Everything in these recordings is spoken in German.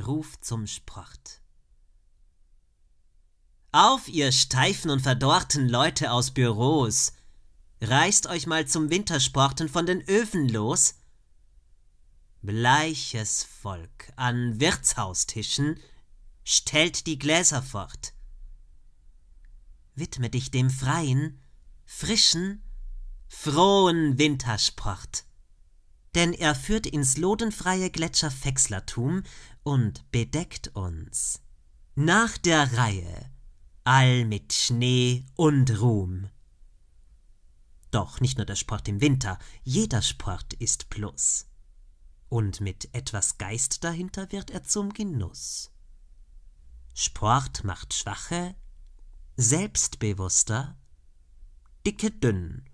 Ruf zum Sport. Auf, ihr steifen und verdorrten Leute aus Büros! Reißt euch mal zum Wintersporten von den Öfen los! Bleiches Volk an Wirtshaustischen, stellt die Gläser fort. Widme dich dem freien, frischen, frohen Wintersport denn er führt ins lodenfreie Gletscherfexlertum und bedeckt uns. Nach der Reihe, all mit Schnee und Ruhm. Doch nicht nur der Sport im Winter, jeder Sport ist Plus. Und mit etwas Geist dahinter wird er zum Genuss. Sport macht Schwache, selbstbewusster, dicke dünn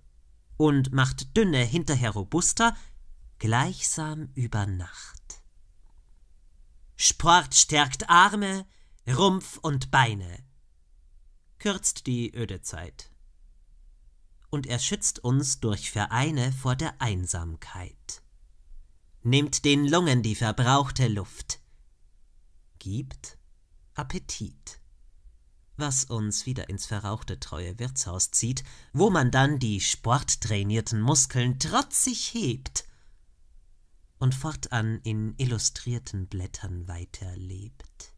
und macht dünne hinterher robuster, gleichsam über Nacht. Sport stärkt Arme, Rumpf und Beine, kürzt die öde Zeit. Und er schützt uns durch Vereine vor der Einsamkeit. Nimmt den Lungen die verbrauchte Luft, gibt Appetit was uns wieder ins verrauchte treue Wirtshaus zieht, wo man dann die sporttrainierten Muskeln trotzig hebt und fortan in illustrierten Blättern weiterlebt.